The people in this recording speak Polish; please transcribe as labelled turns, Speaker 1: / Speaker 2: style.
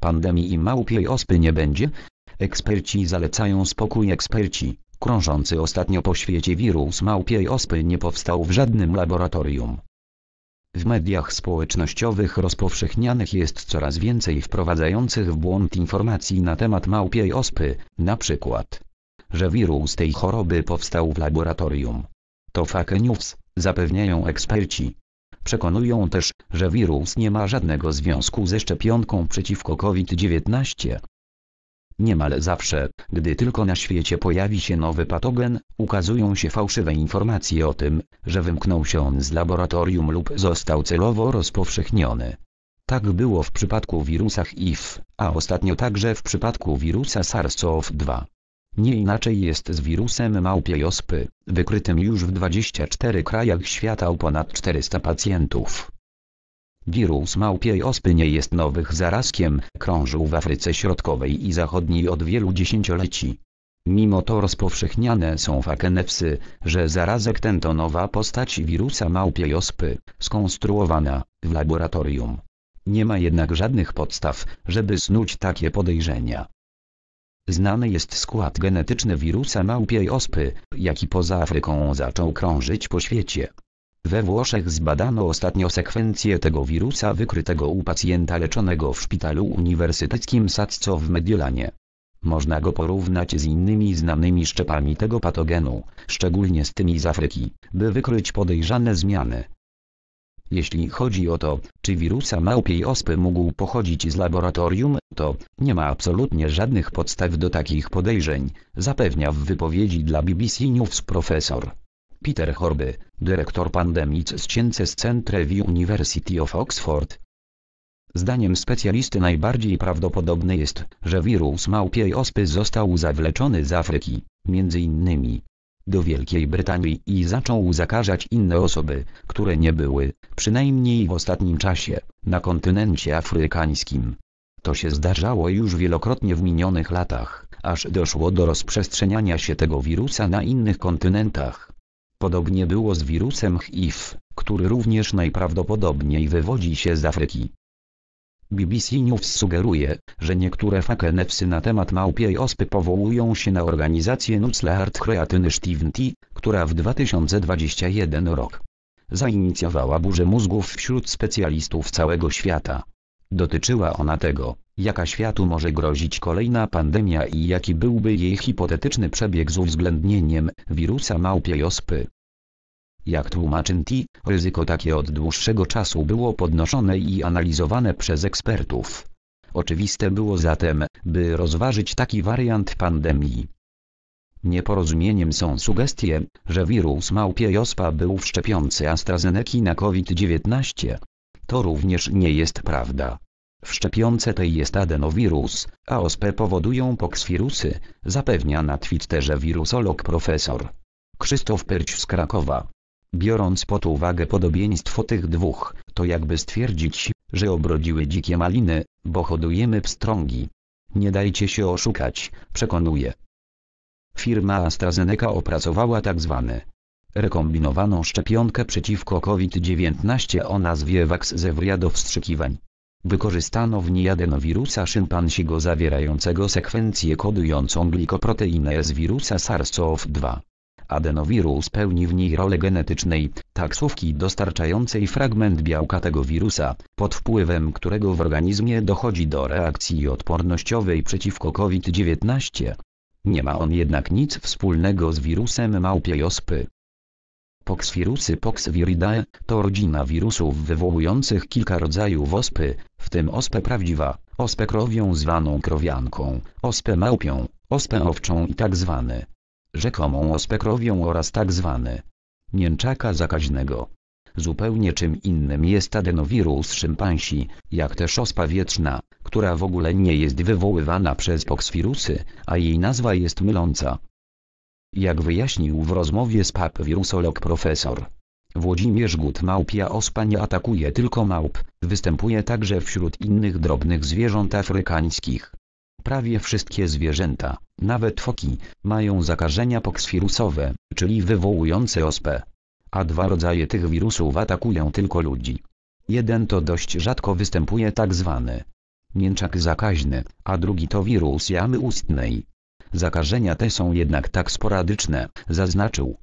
Speaker 1: pandemii i małpiej ospy nie będzie? Eksperci zalecają spokój eksperci. Krążący ostatnio po świecie wirus małpiej ospy nie powstał w żadnym laboratorium. W mediach społecznościowych rozpowszechnianych jest coraz więcej wprowadzających w błąd informacji na temat małpiej ospy, na przykład, że wirus tej choroby powstał w laboratorium. To fake news, zapewniają eksperci. Przekonują też, że wirus nie ma żadnego związku ze szczepionką przeciwko COVID-19. Niemal zawsze, gdy tylko na świecie pojawi się nowy patogen, ukazują się fałszywe informacje o tym, że wymknął się on z laboratorium lub został celowo rozpowszechniony. Tak było w przypadku wirusa HIV, a ostatnio także w przypadku wirusa SARS-CoV-2. Nie inaczej jest z wirusem małpiej ospy, wykrytym już w 24 krajach świata u ponad 400 pacjentów. Wirus małpiej ospy nie jest nowych zarazkiem, krążył w Afryce Środkowej i Zachodniej od wielu dziesięcioleci. Mimo to rozpowszechniane są fakenewsy, że zarazek ten to nowa postać wirusa małpiej ospy, skonstruowana w laboratorium. Nie ma jednak żadnych podstaw, żeby snuć takie podejrzenia. Znany jest skład genetyczny wirusa małpiej ospy, jaki poza Afryką zaczął krążyć po świecie. We Włoszech zbadano ostatnio sekwencję tego wirusa wykrytego u pacjenta leczonego w szpitalu uniwersyteckim Sadco w Mediolanie. Można go porównać z innymi znanymi szczepami tego patogenu, szczególnie z tymi z Afryki, by wykryć podejrzane zmiany. Jeśli chodzi o to, czy wirusa małpiej ospy mógł pochodzić z laboratorium, to nie ma absolutnie żadnych podstaw do takich podejrzeń, zapewnia w wypowiedzi dla BBC News profesor. Peter Horby, dyrektor z Sciences Centre w University of Oxford. Zdaniem specjalisty najbardziej prawdopodobne jest, że wirus małpiej ospy został zawleczony z Afryki, między innymi do Wielkiej Brytanii i zaczął zakażać inne osoby, które nie były, przynajmniej w ostatnim czasie, na kontynencie afrykańskim. To się zdarzało już wielokrotnie w minionych latach, aż doszło do rozprzestrzeniania się tego wirusa na innych kontynentach. Podobnie było z wirusem HIV, który również najprawdopodobniej wywodzi się z Afryki. BBC News sugeruje, że niektóre fakenewsy na temat małpiej ospy powołują się na organizację Nutzleart Creatyny Stivnti, która w 2021 rok zainicjowała burzę mózgów wśród specjalistów całego świata. Dotyczyła ona tego, jaka światu może grozić kolejna pandemia i jaki byłby jej hipotetyczny przebieg z uwzględnieniem wirusa małpiej ospy. Jak tłumaczy NTI, ryzyko takie od dłuższego czasu było podnoszone i analizowane przez ekspertów. Oczywiste było zatem, by rozważyć taki wariant pandemii. Nieporozumieniem są sugestie, że wirus małpiejospa był w szczepionce AstraZeneca na COVID-19. To również nie jest prawda. W szczepionce tej jest adenowirus, a ospę powodują pokswirusy, zapewnia na Twitterze wirusolog profesor Krzysztof Pyrć z Krakowa. Biorąc pod uwagę podobieństwo tych dwóch, to jakby stwierdzić, że obrodziły dzikie maliny, bo hodujemy pstrągi. Nie dajcie się oszukać, przekonuje. Firma AstraZeneca opracowała tzw. Tak rekombinowaną szczepionkę przeciwko COVID-19 o nazwie Vaxzevria do wstrzykiwań. Wykorzystano w niej adenowirusa szympansiego zawierającego sekwencję kodującą glikoproteinę z wirusa SARS-CoV-2 adenowirus pełni w niej rolę genetycznej, taksówki dostarczającej fragment białka tego wirusa, pod wpływem którego w organizmie dochodzi do reakcji odpornościowej przeciwko COVID-19. Nie ma on jednak nic wspólnego z wirusem małpiej ospy. Pokswirusy Poxviridae to rodzina wirusów wywołujących kilka rodzajów ospy, w tym ospę prawdziwa, ospę krowią zwaną krowianką, ospę małpią, ospę owczą i tak zwany rzekomą ospekrowią oraz tak zwany mięczaka zakaźnego. Zupełnie czym innym jest adenowirus szympansi, jak też ospa wietrzna, która w ogóle nie jest wywoływana przez pokswirusy, a jej nazwa jest myląca. Jak wyjaśnił w rozmowie z PAP wirusolog profesor Włodzimierz Gut małpia ospa nie atakuje tylko małp, występuje także wśród innych drobnych zwierząt afrykańskich. Prawie wszystkie zwierzęta, nawet foki, mają zakażenia pokswirusowe, czyli wywołujące ospę. A dwa rodzaje tych wirusów atakują tylko ludzi. Jeden to dość rzadko występuje tak zwany mięczak zakaźny, a drugi to wirus jamy ustnej. Zakażenia te są jednak tak sporadyczne, zaznaczył.